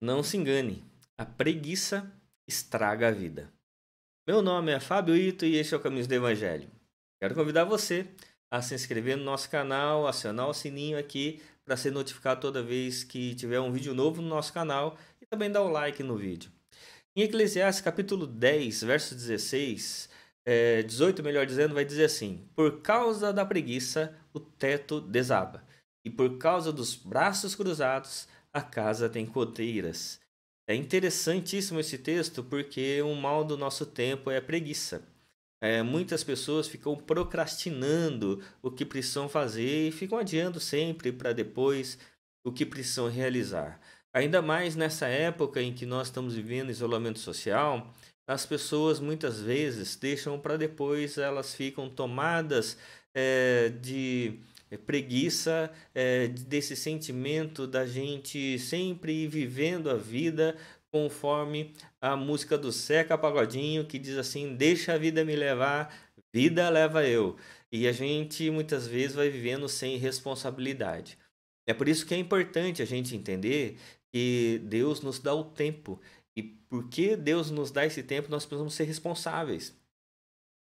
Não se engane, a preguiça estraga a vida. Meu nome é Fábio Ito e este é o Caminho do Evangelho. Quero convidar você a se inscrever no nosso canal, acionar o sininho aqui para ser notificado toda vez que tiver um vídeo novo no nosso canal e também dar o like no vídeo. Em Eclesiastes capítulo 10, verso 16, é, 18 melhor dizendo, vai dizer assim: Por causa da preguiça o teto desaba, e por causa dos braços cruzados a Casa Tem Coteiras. É interessantíssimo esse texto porque o mal do nosso tempo é a preguiça. É, muitas pessoas ficam procrastinando o que precisam fazer e ficam adiando sempre para depois o que precisam realizar. Ainda mais nessa época em que nós estamos vivendo isolamento social, as pessoas muitas vezes deixam para depois, elas ficam tomadas é, de é preguiça, é, desse sentimento da gente sempre vivendo a vida conforme a música do Seca Pagodinho, que diz assim: Deixa a vida me levar, vida leva eu. E a gente muitas vezes vai vivendo sem responsabilidade. É por isso que é importante a gente entender que Deus nos dá o tempo. E porque Deus nos dá esse tempo, nós precisamos ser responsáveis.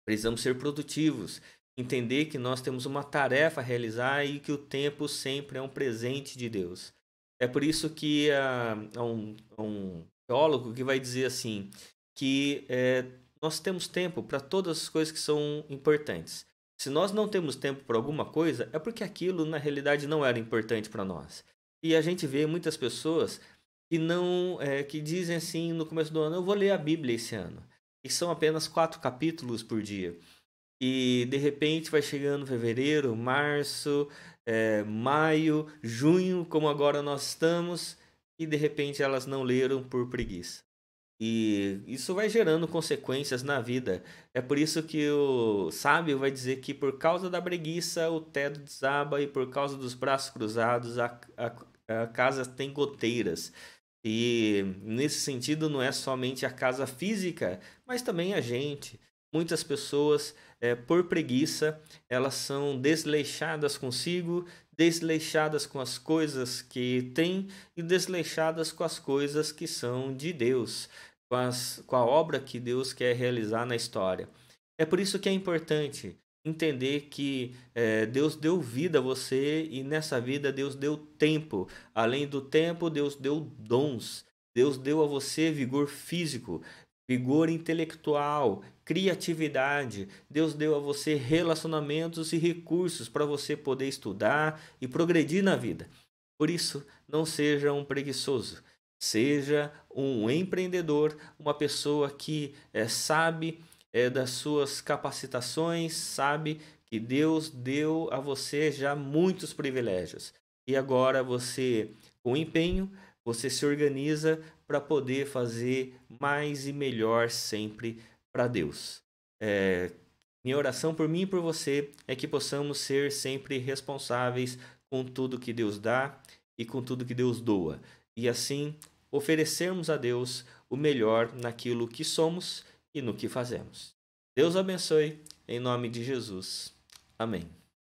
Precisamos ser produtivos entender que nós temos uma tarefa a realizar e que o tempo sempre é um presente de Deus. É por isso que ah, há um, um teólogo que vai dizer assim que é, nós temos tempo para todas as coisas que são importantes. Se nós não temos tempo para alguma coisa, é porque aquilo na realidade não era importante para nós. E a gente vê muitas pessoas que não é, que dizem assim no começo do ano, eu vou ler a Bíblia esse ano. E são apenas quatro capítulos por dia e de repente vai chegando fevereiro, março, é, maio, junho, como agora nós estamos, e de repente elas não leram por preguiça. E isso vai gerando consequências na vida. É por isso que o sábio vai dizer que por causa da preguiça o teto desaba e por causa dos braços cruzados a, a, a casa tem goteiras. E nesse sentido não é somente a casa física, mas também a gente muitas pessoas, é, por preguiça, elas são desleixadas consigo, desleixadas com as coisas que têm e desleixadas com as coisas que são de Deus, com, as, com a obra que Deus quer realizar na história. É por isso que é importante entender que é, Deus deu vida a você e nessa vida Deus deu tempo. Além do tempo, Deus deu dons. Deus deu a você vigor físico, vigor intelectual, criatividade. Deus deu a você relacionamentos e recursos para você poder estudar e progredir na vida. Por isso, não seja um preguiçoso. Seja um empreendedor, uma pessoa que é, sabe é, das suas capacitações, sabe que Deus deu a você já muitos privilégios. E agora você, com empenho, você se organiza para poder fazer mais e melhor sempre para Deus. É, minha oração por mim e por você é que possamos ser sempre responsáveis com tudo que Deus dá e com tudo que Deus doa, e assim oferecermos a Deus o melhor naquilo que somos e no que fazemos. Deus abençoe, em nome de Jesus. Amém.